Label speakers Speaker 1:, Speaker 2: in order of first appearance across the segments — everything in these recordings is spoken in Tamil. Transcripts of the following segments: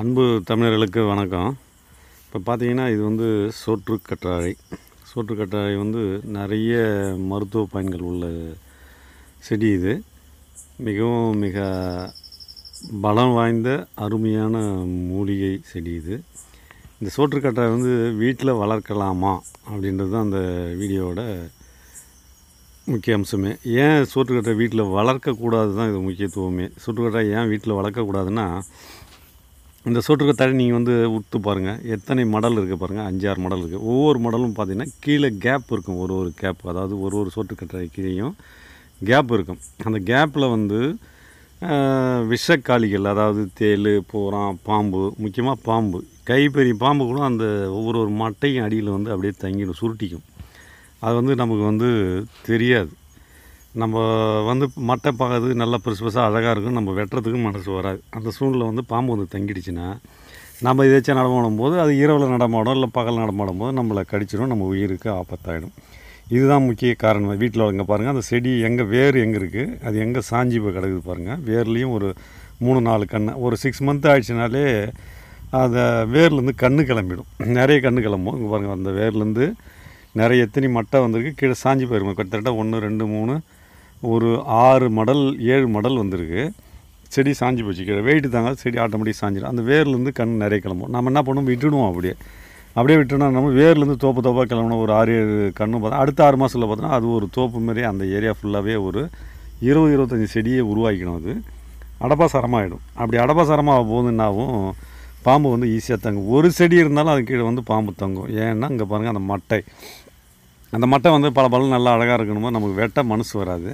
Speaker 1: அன்பு தமிழர்களுக்கு வணக்கம் இப்போ பார்த்தீங்கன்னா இது வந்து சோற்று கற்றாழை சோற்று கற்றாழை வந்து நிறைய மருத்துவ பயன்கள் உள்ள செடி இது மிகவும் மிக பலம் வாய்ந்த அருமையான மூலிகை செடி இது இந்த சோற்று கற்றாழை வந்து வீட்டில் வளர்க்கலாமா அப்படின்றது தான் அந்த வீடியோவோட முக்கிய அம்சமே ஏன் சோற்றுக்கட்டை வீட்டில் வளர்க்கக்கூடாது தான் இது முக்கியத்துவமே சோற்றுக்கட்டை ஏன் வீட்டில் வளர்க்கக்கூடாதுன்னா இந்த சொட்டுக்கு தடை நீங்கள் வந்து உத்து பாருங்கள் எத்தனை மடல் இருக்குது பாருங்கள் அஞ்சாறு மடல் இருக்குது ஒவ்வொரு மடலும் பார்த்திங்கன்னா கீழே கேப் இருக்கும் ஒரு ஒரு கேப் அதாவது ஒரு ஒரு சொட்டு கட்டுற கீழேயும் கேப் இருக்கும் அந்த கேப்பில் வந்து விஷக்காளிகள் அதாவது தேல் பூரம் பாம்பு முக்கியமாக பாம்பு கைப்பெரிய பாம்பு கூட அந்த ஒவ்வொரு ஒரு மட்டையும் அடியில் வந்து அப்படியே தங்கிடும் சுருட்டிக்கும் அது வந்து நமக்கு வந்து தெரியாது நம்ம வந்து மட்டை பார்க்கறது நல்லா பெருசு பெருசாக அழகாக இருக்கும் நம்ம வெட்டுறதுக்கும் மனசு வராது அந்த சூழ்நிலை வந்து பாம்பு வந்து தங்கிடுச்சுன்னா நம்ம இதை நடமாடும் போது அது இரவில் நடமாடும் இல்லை பகல் நடமாடும் போது நம்மளை கடிச்சிடும் நம்ம உயிருக்கு ஆபத்தாயிடும் இதுதான் முக்கிய காரணம் வீட்டில் வளங்க பாருங்கள் அந்த செடி எங்கே வேர் எங்கே இருக்குது அது எங்கே சாஞ்சி போய் கிடக்குது பாருங்கள் வேர்லேயும் ஒரு மூணு நாலு கன்று ஒரு சிக்ஸ் மந்த் ஆயிடுச்சுனாலே அந்த வேர்லேருந்து கண்ணு கிளம்பிடும் நிறைய கண்ணு கிளம்பும் இங்கே பாருங்கள் அந்த வேர்லேருந்து நிறைய எத்தனி மட்டை வந்திருக்கு கீழே சாஞ்சி போயிருக்கும் கிட்டத்தட்ட ஒன்று ரெண்டு மூணு ஒரு ஆறு மடல் ஏழு மடல் வந்திருக்கு செடி சாஞ்சி போச்சு கீழே வெயிட்டு தாங்க செடி ஆட்டோமேட்டிக் சாஞ்சிடும் அந்த வேர்லேருந்து கண் நிறைய கிளம்பும் நம்ம என்ன பண்ணுவோம் விட்டுடுவோம் அப்படியே அப்படியே விட்டுனா நம்ம வேர்லேருந்து தோப்பு தோப்பாக கிளம்பணும் ஒரு ஆறு ஏழு கன்று பார்த்தா அடுத்த ஆறு மாதத்தில் பார்த்தோன்னா அது ஒரு தோப்பு மாரி அந்த ஏரியா ஃபுல்லாகவே ஒரு இருபது இருபத்தஞ்சி செடியை உருவாக்கிக்கணும் அது சரமாகிடும் அப்படி அடப்பாசாரமாக போகுதுன்னாவும் பாம்பு வந்து ஈஸியாக தங்கும் ஒரு செடி இருந்தாலும் அது கீழே வந்து பாம்பு தங்கும் ஏன்னா இங்கே பாருங்கள் அந்த மட்டை அந்த மட்டை வந்து பல பல நல்லா அழகாக இருக்கணுமோ நமக்கு வெட்ட மனசு வராது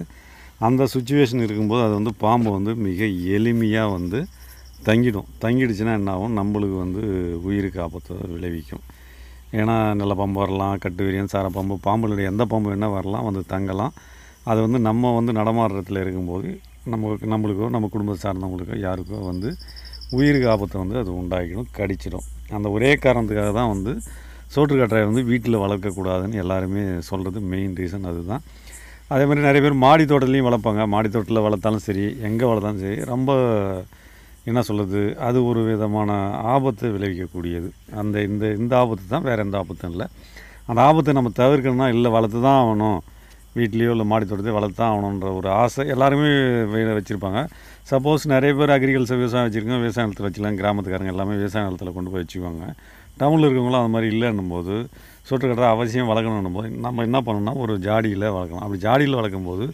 Speaker 1: அந்த சுச்சுவேஷன் இருக்கும்போது அது வந்து பாம்பு வந்து மிக எளிமையாக வந்து தங்கிடும் தங்கிடுச்சுன்னா என்ன ஆகும் நம்மளுக்கு வந்து உயிருக்கு ஆபத்தை விளைவிக்கும் ஏன்னா நல்ல பாம்பு வரலாம் கட்டுவிரியன் சார பாம்பு பாம்புடைய எந்த பாம்பு வேணால் வரலாம் வந்து தங்கலாம் அது வந்து நம்ம வந்து நடமாடுறதுல இருக்கும்போது நமக்கு நம்மளுக்கோ நம்ம குடும்பத்தை சார்ந்தவங்களுக்கோ யாருக்கோ வந்து உயிருக்கு ஆபத்தை வந்து அது உண்டாக்கிடும் கடிச்சிடும் அந்த ஒரே காரணத்துக்காக தான் வந்து கற்றாயை வந்து வீட்டில் வளர்க்கக்கூடாதுன்னு எல்லாருமே சொல்கிறது மெயின் ரீசன் அதுதான் அதே மாதிரி நிறைய பேர் மாடி தோட்டத்துலேயும் வளர்ப்பாங்க மாடி தோட்டத்தில் வளர்த்தாலும் சரி எங்கே வளர்த்தாலும் சரி ரொம்ப என்ன சொல்கிறது அது ஒரு விதமான ஆபத்தை விளைவிக்கக்கூடியது அந்த இந்த இந்த ஆபத்து தான் வேறு எந்த ஆபத்தும் இல்லை அந்த ஆபத்தை நம்ம தவிர்க்கணும்னா இல்லை வளர்த்து தான் ஆகணும் வீட்லேயோ இல்லை மாடி தோட்டத்தை வளர்த்தா ஆகணுன்ற ஒரு ஆசை எல்லாருமே வச்சுருப்பாங்க சப்போஸ் நிறைய பேர் அக்ரிகல்ச்சர் விவசாயம் வச்சுருக்கோம் விவசாய நிலத்தில் வச்சுக்கலாம் கிராமத்துக்காரங்க எல்லாமே விவசாய நிலத்தில் கொண்டு போய் வச்சுக்குவாங்க டவுனில் இருக்கவங்களும் அந்த மாதிரி இல்லைன்னும் போது சொட்டு கட்டுற அவசியம் வளர்க்கணும் போது நம்ம என்ன பண்ணணும்னா ஒரு ஜாடியில் வளர்க்கலாம் அப்படி ஜாடியில் வளர்க்கும் போது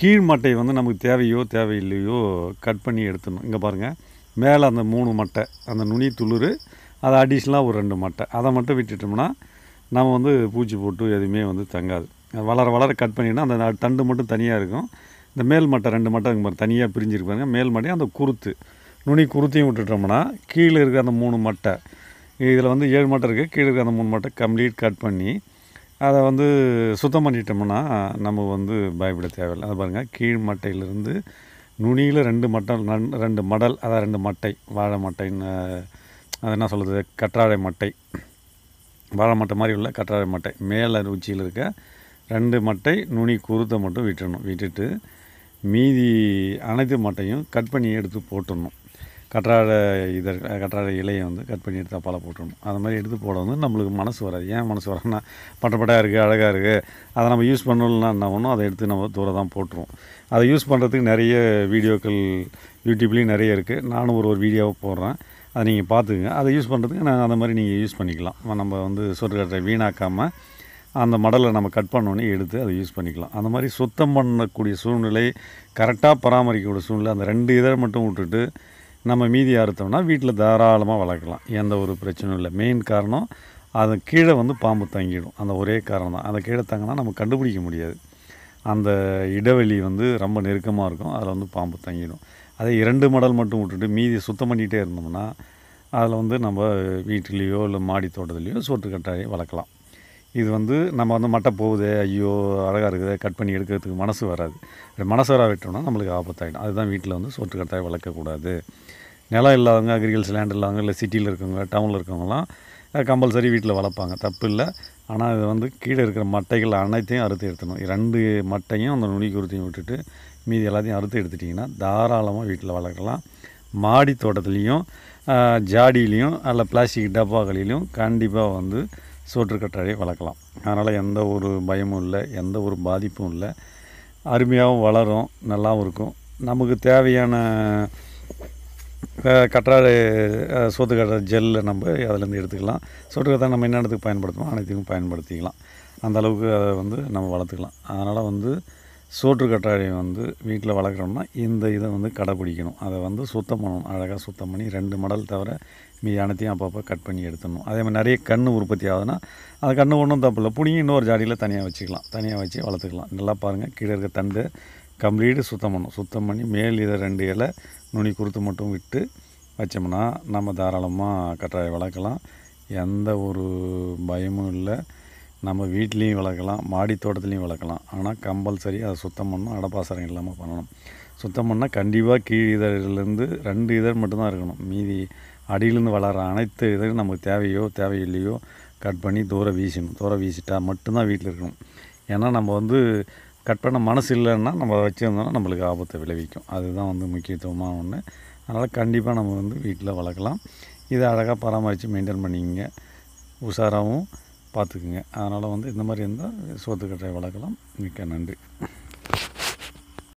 Speaker 1: கீழ் மட்டை வந்து நமக்கு தேவையோ தேவையில்லையோ கட் பண்ணி எடுத்துடணும் இங்கே பாருங்கள் மேலே அந்த மூணு மட்டை அந்த நுனி துளிர் அதை அடிஷ்னலாக ஒரு ரெண்டு மட்டை அதை மட்டும் விட்டுட்டோம்னா நம்ம வந்து பூச்சி போட்டு எதுவுமே வந்து தங்காது வளர வளர கட் பண்ணிங்கன்னா அந்த தண்டு மட்டும் தனியாக இருக்கும் இந்த மேல் மட்டை ரெண்டு மட்டை பாருங்கள் தனியாக பிரிஞ்சிருப்பாருங்க மேல் மட்டையும் அந்த குருத்து நுனி குருத்தையும் விட்டுட்டோம்னா கீழே இருக்க அந்த மூணு மட்டை இதில் வந்து ஏழு மட்டை இருக்குது கீழே இருக்க அந்த மூணு மட்டை கம்ப்ளீட் கட் பண்ணி அதை வந்து சுத்தம் பண்ணிட்டோம்னா நம்ம வந்து பயப்பட தேவையில்லை அதை பாருங்கள் கீழ் மட்டையிலேருந்து நுனியில் ரெண்டு மட்டல் ரெண்டு மடல் அதான் ரெண்டு மட்டை வாழை மட்டைன்னு அது என்ன சொல்கிறது கற்றாழை மட்டை வாழை மட்டை மாதிரி உள்ள கற்றாழை மட்டை மேலே உச்சியில் இருக்க ரெண்டு மட்டை நுனி குருத்தை மட்டும் விட்டுடணும் விட்டுட்டு மீதி அனைத்து மட்டையும் கட் பண்ணி எடுத்து போட்டுடணும் கற்றாழை இதை கற்றாழை இலையை வந்து கட் பண்ணி எடுத்து அப்பால் போட்டுடணும் அது மாதிரி எடுத்து போட வந்து நம்மளுக்கு மனசு வராது ஏன் மனசு வரன்னா பட்டப்பட்டாக இருக்குது அழகாக இருக்குது அதை நம்ம யூஸ் பண்ணணும்னா என்ன பண்ணணும் அதை எடுத்து நம்ம தூரம் தான் போட்டுருவோம் அதை யூஸ் பண்ணுறதுக்கு நிறைய வீடியோக்கள் யூடியூப்லேயும் நிறைய இருக்குது நானும் ஒரு ஒரு வீடியோவை போடுறேன் அதை நீங்கள் பார்த்துக்குங்க அதை யூஸ் பண்ணுறதுக்கு நான் அந்த மாதிரி நீங்கள் யூஸ் பண்ணிக்கலாம் நம்ம வந்து சொட்டு வீணாக்காமல் அந்த மடலை நம்ம கட் பண்ணோன்னே எடுத்து அதை யூஸ் பண்ணிக்கலாம் அந்த மாதிரி சுத்தம் பண்ணக்கூடிய சூழ்நிலை கரெக்டாக பராமரிக்கக்கூடிய சூழ்நிலை அந்த ரெண்டு இதை மட்டும் விட்டுட்டு நம்ம மீதி அறுத்தோம்னா வீட்டில் தாராளமாக வளர்க்கலாம் எந்த ஒரு பிரச்சனையும் இல்லை மெயின் காரணம் அது கீழே வந்து பாம்பு தங்கிடும் அந்த ஒரே காரணம் தான் அந்த கீழே தங்கினா நம்ம கண்டுபிடிக்க முடியாது அந்த இடைவெளி வந்து ரொம்ப நெருக்கமாக இருக்கும் அதில் வந்து பாம்பு தங்கிடும் அதே இரண்டு மடல் மட்டும் விட்டுட்டு மீதி சுத்தம் பண்ணிகிட்டே இருந்தோம்னா அதில் வந்து நம்ம வீட்டிலேயோ இல்லை மாடி தோட்டத்துலேயோ சொட்டு கட்டாயம் வளர்க்கலாம் இது வந்து நம்ம வந்து மட்டை போகுது ஐயோ அழகாக இருக்குது கட் பண்ணி எடுக்கிறதுக்கு மனசு வராது மனசு வரா விட்டோம்னா நம்மளுக்கு ஆபத்தாகிடும் அதுதான் வீட்டில் வந்து கட்டாய வளர்க்கக்கூடாது நிலம் இல்லாதவங்க அக்ரிகல்ச்சர் லேண்ட் இல்லாதவங்க இல்லை சிட்டியில் இருக்கவங்க டவுனில் இருக்கவங்களாம் கம்பல்சரி வீட்டில் வளர்ப்பாங்க தப்பு இல்லை ஆனால் இது வந்து கீழே இருக்கிற மட்டைகள் அனைத்தையும் அறுத்து எடுத்துணும் ரெண்டு மட்டையும் அந்த நுனி குருத்தையும் விட்டுட்டு மீதி எல்லாத்தையும் அறுத்து எடுத்துட்டிங்கன்னா தாராளமாக வீட்டில் வளர்க்கலாம் மாடி தோட்டத்துலேயும் ஜாடியிலையும் அல்ல பிளாஸ்டிக் டப்பாக்களிலையும் கண்டிப்பாக வந்து சோற்றுக்கற்றாழை வளர்க்கலாம் அதனால் எந்த ஒரு பயமும் இல்லை எந்த ஒரு பாதிப்பும் இல்லை அருமையாகவும் வளரும் நல்லாவும் இருக்கும் நமக்கு தேவையான கற்றாழை சோத்து கற்றாழை ஜெல்லை நம்ம அதிலேருந்து எடுத்துக்கலாம் சோற்று கற்றாழை நம்ம என்னென்னத்துக்கு பயன்படுத்தணும் அனைத்துக்கும் பயன்படுத்திக்கலாம் அந்தளவுக்கு அதை வந்து நம்ம வளர்த்துக்கலாம் அதனால் வந்து சோற்று கற்றாழையை வந்து வீட்டில் வளர்க்குறோம்னா இந்த இதை வந்து கடைப்பிடிக்கணும் அதை வந்து சுத்தம் பண்ணணும் அழகாக சுத்தம் பண்ணி ரெண்டு மடல் தவிர மீ அனைத்தையும் அப்பப்போ கட் பண்ணி எடுத்துடணும் அதே மாதிரி நிறைய கன்று உற்பத்தி ஆகுதுன்னா அது கன்று ஒன்றும் தப்பு இல்லை பிடிங்கி இன்னொரு ஜாடியில் தனியாக வச்சுக்கலாம் தனியாக வச்சு வளர்த்துக்கலாம் நல்லா பாருங்கள் கீழே இருக்க தண்டு கம்ப்ளீட்டு சுத்தம் பண்ணணும் சுத்தம் பண்ணி மேல் இதை ரெண்டு இலை நுனி குறுத்து மட்டும் விட்டு வச்சோம்னா நம்ம தாராளமாக கற்றாழை வளர்க்கலாம் எந்த ஒரு பயமும் இல்லை நம்ம வீட்லேயும் வளர்க்கலாம் மாடி தோட்டத்துலேயும் வளர்க்கலாம் ஆனால் கம்பல்சரி அதை சுத்தம் பண்ணணும் அடப்பாசரம் இல்லாமல் பண்ணணும் சுத்தம் பண்ணால் கண்டிப்பாக கீழ் இதழ்லேருந்து ரெண்டு இதழ் மட்டும்தான் இருக்கணும் மீதி அடியிலேருந்து வளர்கிற அனைத்து இதழும் நமக்கு தேவையோ தேவையில்லையோ கட் பண்ணி தூர வீசணும் தூர வீசிட்டா மட்டும்தான் வீட்டில் இருக்கணும் ஏன்னா நம்ம வந்து கட் பண்ண மனசு இல்லைன்னா நம்ம வச்சுருந்தோம்னா நம்மளுக்கு ஆபத்தை விளைவிக்கும் அதுதான் வந்து முக்கியத்துவமாக ஒன்று அதனால் கண்டிப்பாக நம்ம வந்து வீட்டில் வளர்க்கலாம் இதை அழகாக பராமரித்து மெயின்டைன் பண்ணிக்கிங்க உஷாராகவும் பார்த்துக்குங்க அதனால் வந்து இந்த மாதிரி இருந்தால் சோத்துக்கட்டை வளர்க்கலாம் மிக்க நன்றி